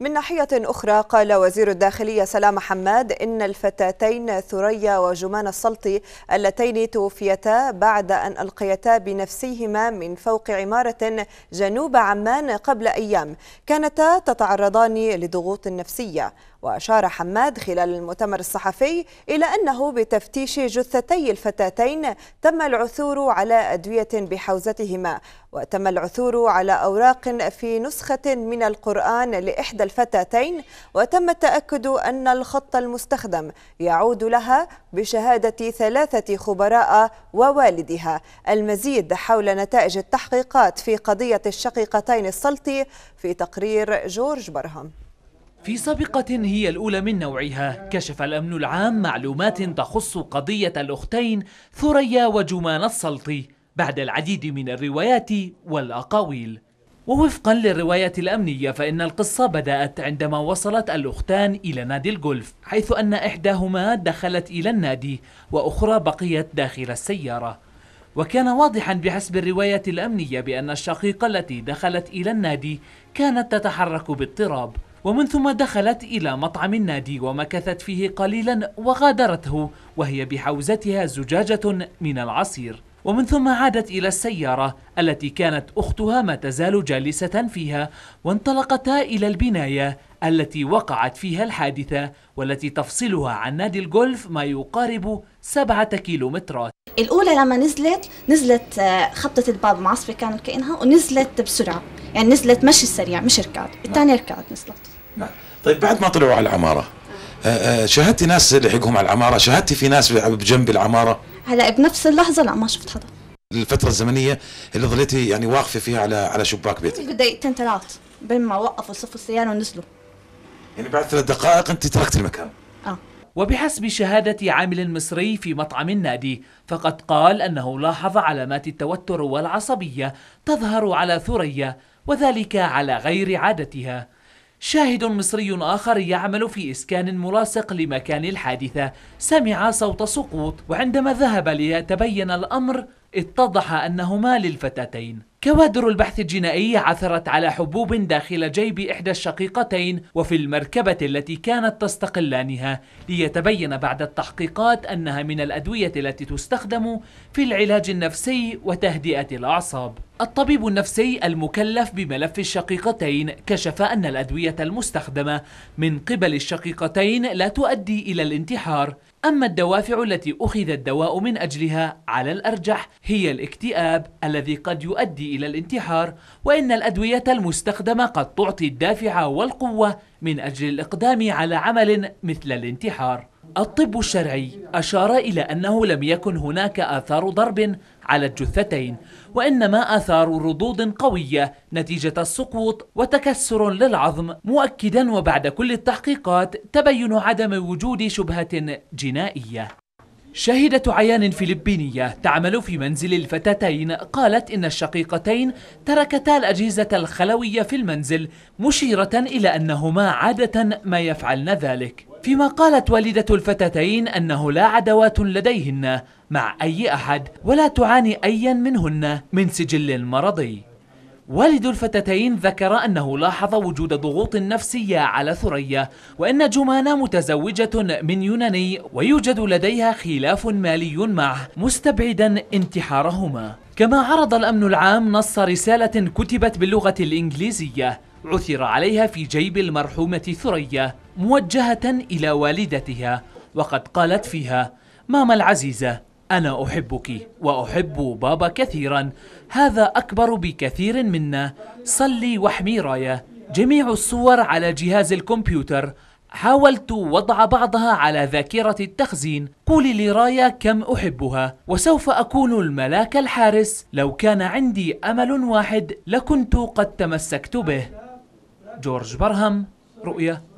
من ناحية أخرى قال وزير الداخلية سلام حماد إن الفتاتين ثريا وجمان السلطي اللتين توفيتا بعد أن ألقيتا بنفسيهما من فوق عمارة جنوب عمان قبل أيام كانتا تتعرضان لضغوط نفسية وأشار حماد خلال المؤتمر الصحفي إلى أنه بتفتيش جثتي الفتاتين تم العثور على أدوية بحوزتهما وتم العثور على أوراق في نسخة من القرآن لإحدى الفتاتين وتم التأكد أن الخط المستخدم يعود لها بشهادة ثلاثة خبراء ووالدها المزيد حول نتائج التحقيقات في قضية الشقيقتين السلطي في تقرير جورج برهم في سابقة هي الأولى من نوعها كشف الأمن العام معلومات تخص قضية الأختين ثريا وجمان السلطي بعد العديد من الروايات والأقاويل ووفقا للرواية الأمنية فإن القصة بدأت عندما وصلت الأختان إلى نادي الجولف حيث أن إحداهما دخلت إلى النادي وأخرى بقيت داخل السيارة وكان واضحا بحسب الرواية الأمنية بأن الشقيقة التي دخلت إلى النادي كانت تتحرك باضطراب ومن ثم دخلت إلى مطعم النادي ومكثت فيه قليلا وغادرته وهي بحوزتها زجاجة من العصير ومن ثم عادت إلى السيارة التي كانت أختها ما تزال جالسة فيها وانطلقتا إلى البناية التي وقعت فيها الحادثة والتي تفصلها عن نادي الجولف ما يقارب سبعة كيلومترات الأولى لما نزلت نزلت آه، خبطت الباب معصبة كان كأنها ونزلت بسرعة يعني نزلت مشي سريع مش ركاد الثانية ركاد نزلت نعم. طيب بعد ما طلعوا على العمارة شاهدتي ناس لحقهم على العماره شاهدتي في ناس بجنب العماره هلا بنفس اللحظه لا ما شفت حدا الفترة الزمنية اللي ظليتي يعني واقفة فيها على على شباك بيتك دقيقتين ثلاث بين ما وقفوا صفوا السيارة ونزلوا يعني بعد ثلاث دقائق أنت تركت المكان آه وبحسب شهادة عامل مصري في مطعم النادي فقد قال أنه لاحظ علامات التوتر والعصبية تظهر على ثريا وذلك على غير عادتها شاهد مصري آخر يعمل في إسكان ملاصق لمكان الحادثة سمع صوت سقوط وعندما ذهب ليتبين الأمر اتضح أنهما للفتاتين كوادر البحث الجنائي عثرت على حبوب داخل جيب إحدى الشقيقتين وفي المركبة التي كانت تستقلانها ليتبين بعد التحقيقات أنها من الأدوية التي تستخدم في العلاج النفسي وتهدئة الأعصاب الطبيب النفسي المكلف بملف الشقيقتين كشف أن الأدوية المستخدمة من قبل الشقيقتين لا تؤدي إلى الانتحار أما الدوافع التي أخذ الدواء من أجلها على الأرجح هي الاكتئاب الذي قد يؤدي إلى الانتحار وإن الأدوية المستخدمة قد تعطي الدافع والقوة من أجل الإقدام على عمل مثل الانتحار الطب الشرعي أشار إلى أنه لم يكن هناك آثار ضرب على الجثتين وإنما آثار ردود قوية نتيجة السقوط وتكسر للعظم مؤكدا وبعد كل التحقيقات تبين عدم وجود شبهة جنائية شاهدة عيان فلبينية تعمل في منزل الفتاتين قالت إن الشقيقتين تركتا الأجهزة الخلوية في المنزل مشيرة إلى أنهما عادة ما يفعلن ذلك فيما قالت والدة الفتاتين أنه لا عداوات لديهن مع أي أحد ولا تعاني أيا منهن من سجل مرضي والد الفتاتين ذكر أنه لاحظ وجود ضغوط نفسية على ثريا وأن جمانة متزوجة من يوناني ويوجد لديها خلاف مالي معه مستبعدا انتحارهما كما عرض الأمن العام نص رسالة كتبت باللغة الإنجليزية عثر عليها في جيب المرحومة ثريا موجهة إلى والدتها وقد قالت فيها ماما العزيزة أنا أحبك وأحب بابا كثيرا هذا أكبر بكثير منا صلي واحمي راية جميع الصور على جهاز الكمبيوتر حاولت وضع بعضها على ذاكرة التخزين قولي لرايا كم أحبها وسوف أكون الملاك الحارس لو كان عندي أمل واحد لكنت قد تمسكت به جورج برهم رؤية